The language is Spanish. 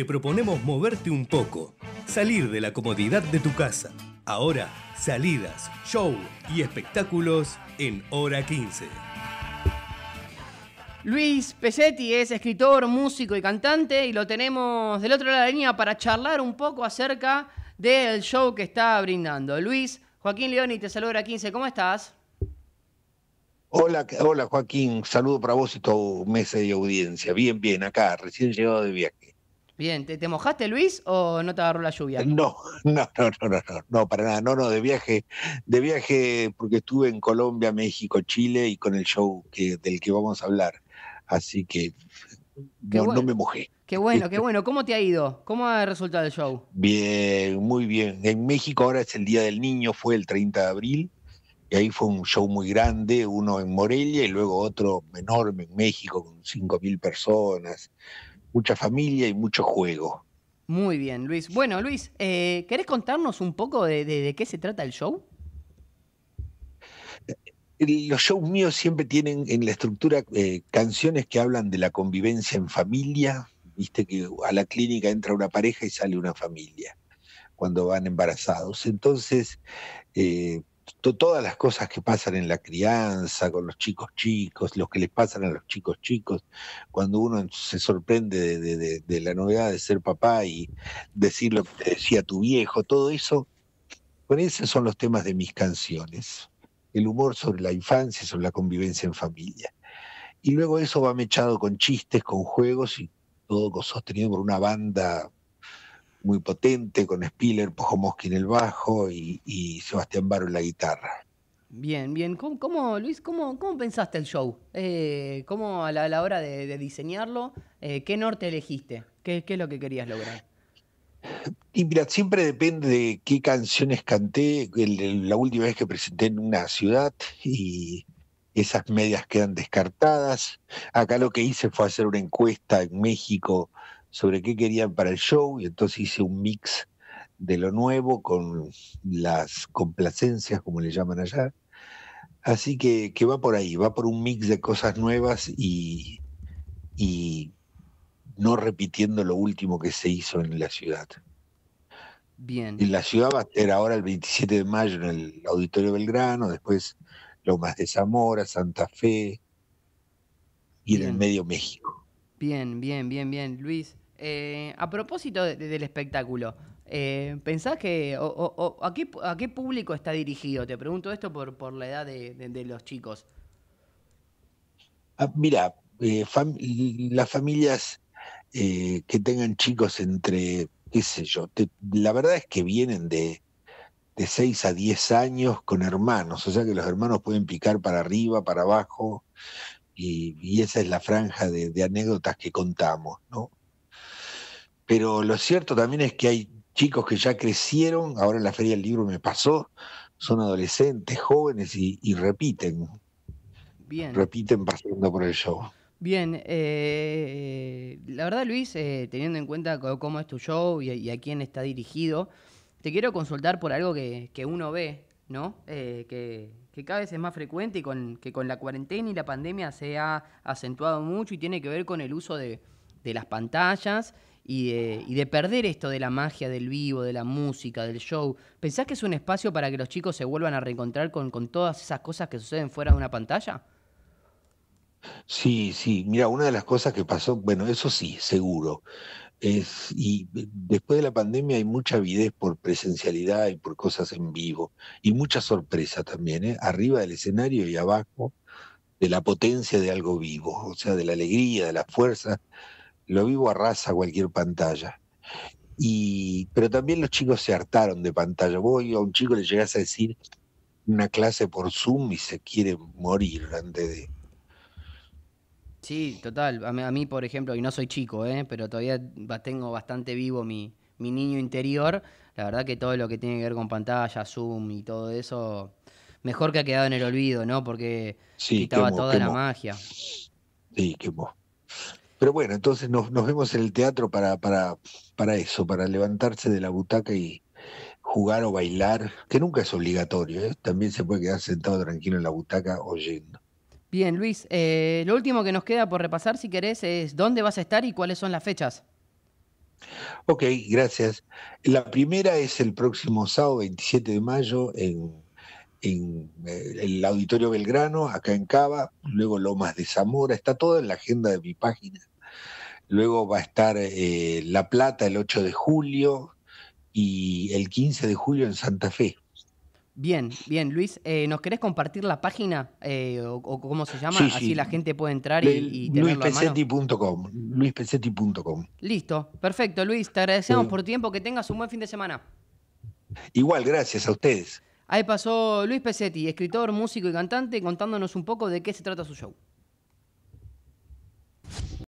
te proponemos moverte un poco, salir de la comodidad de tu casa. Ahora, salidas, show y espectáculos en Hora 15. Luis Pesetti es escritor, músico y cantante y lo tenemos del otro lado de la línea para charlar un poco acerca del show que está brindando. Luis, Joaquín Leoni, te saluda Hora 15, ¿cómo estás? Hola, hola Joaquín, saludo para vos y tu mesa de audiencia. Bien, bien, acá, recién llegado de viaje. Bien, ¿te, mojaste, Luis, o no te agarró la lluvia? No, no, no, no, no, no, para nada, no, no, de viaje, de viaje, porque estuve en Colombia, México, Chile y con el show del que vamos a hablar. Así que no, no, me mojé. Qué bueno, qué bueno. ¿Cómo te ha ido? ¿Cómo ha resultado el show? Bien, muy bien. En México ahora es el Día del Niño, fue el 30 de abril. Y ahí fue un show muy grande, uno en Morelia y luego otro enorme en México con 5.000 personas mucha familia y mucho juego. Muy bien, Luis. Bueno, Luis, eh, ¿querés contarnos un poco de, qué se trata el show? Los shows míos siempre tienen en la estructura eh, canciones que hablan de la convivencia en familia. Viste que a la clínica entra una pareja y sale una familia cuando van embarazados. Entonces, eh, todas las cosas que pasan en la crianza, con los chicos chicos, los que les pasan a los chicos chicos, cuando uno se sorprende de, la novedad de ser papá y decir lo que decía tu viejo, todo eso, con esos son los temas de mis canciones, el humor sobre la infancia, sobre la convivencia en familia. Y luego eso va mechado con chistes, con juegos y todo sostenido por una banda muy potente, con Spiller, Pojomoski en el bajo y, Sebastián Baro en la guitarra. Bien, bien. ¿Cómo, Luis, cómo, cómo, pensaste el show? Eh, ¿Cómo a la, hora de, diseñarlo? Eh, ¿Qué norte elegiste? ¿Qué, es lo que querías lograr? Y mira, siempre depende de qué canciones canté. la última vez que presenté en una ciudad y esas medias quedan descartadas. Acá lo que hice fue hacer una encuesta en México sobre qué querían para el show y entonces hice un mix de lo nuevo con las complacencias, como le llaman allá. Así que, que va por ahí, va por un mix de cosas nuevas y, no repitiendo lo último que se hizo en la ciudad. Bien. En la ciudad va a ser ahora el 27 de mayo en el Auditorio Belgrano, después más de Zamora, Santa Fe y en el medio México. Bien, bien, bien, bien. Luis, eh, a propósito del espectáculo, eh, ¿pensás que ¿a, qué, público está dirigido? Te pregunto esto por, la edad de, los chicos. Ah, mira, eh, las familias que tengan chicos entre, qué sé yo, la verdad es que vienen de, 6 a 10 años con hermanos, o sea que los hermanos pueden picar para arriba, para abajo, y, esa es la franja de, de anécdotas que contamos, ¿no? pero lo cierto también es que hay chicos que ya crecieron, ahora en la Feria del Libro me pasó, son adolescentes, jóvenes y, repiten. Bien. Repiten pasando por el show. Bien, eh, la verdad Luis, eh, teniendo en cuenta cómo es tu show y, a quién está dirigido, te quiero consultar por algo que, uno ve, ¿no? Eh, que, cada vez es más frecuente y con, que con la cuarentena y la pandemia se ha acentuado mucho y tiene que ver con el uso de, de las pantallas y de, perder esto de la magia del vivo, de la música, del show. ¿Pensás que es un espacio para que los chicos se vuelvan a reencontrar con, con todas esas cosas que suceden fuera de una pantalla? Sí, sí. Mira, una de las cosas que pasó, bueno, eso sí, seguro. Es, y después de la pandemia hay mucha avidez por presencialidad y por cosas en vivo. Y mucha sorpresa también, ¿eh? arriba del escenario y abajo, de la potencia de algo vivo, o sea, de la alegría, de la fuerza lo vivo arrasa cualquier pantalla. Y, pero también los chicos se hartaron de pantalla. Voy a un chico le llegas a decir una clase por Zoom y se quiere morir antes de... Sí, total. A mí, por ejemplo, y no soy chico, ¿eh? pero todavía tengo bastante vivo mi, mi niño interior. La verdad que todo lo que tiene que ver con pantalla, Zoom y todo eso, mejor que ha quedado en el olvido, ¿no? Porque quitaba toda la magia. Sí, quemó. Pero bueno, entonces nos, vemos en el teatro para, para, para eso, para levantarse de la butaca y jugar o bailar, que nunca es obligatorio, ¿eh? también se puede quedar sentado tranquilo en la butaca oyendo. Bien, Luis, eh, lo último que nos queda por repasar, si querés, es dónde vas a estar y cuáles son las fechas. Ok, gracias. La primera es el próximo sábado 27 de mayo en en eh, el Auditorio Belgrano, acá en Cava, luego Lomas de Zamora, está todo en la agenda de mi página. Luego va a estar eh, La Plata el 8 de julio y el 15 de julio en Santa Fe. Bien, bien, Luis, eh, ¿nos querés compartir la página o, cómo se llama? Así la gente puede entrar y, y Listo, perfecto, Luis, te agradecemos por tu tiempo, que tengas un buen fin de semana. Igual, gracias a ustedes. Ahí pasó Luis Pesetti, escritor, músico y cantante, contándonos un poco de qué se trata su show.